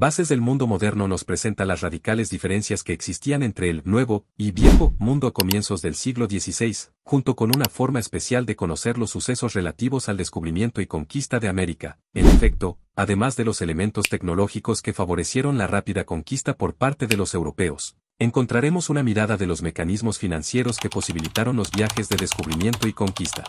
Bases del mundo moderno nos presenta las radicales diferencias que existían entre el nuevo y viejo mundo a comienzos del siglo XVI, junto con una forma especial de conocer los sucesos relativos al descubrimiento y conquista de América. En efecto, además de los elementos tecnológicos que favorecieron la rápida conquista por parte de los europeos, encontraremos una mirada de los mecanismos financieros que posibilitaron los viajes de descubrimiento y conquista.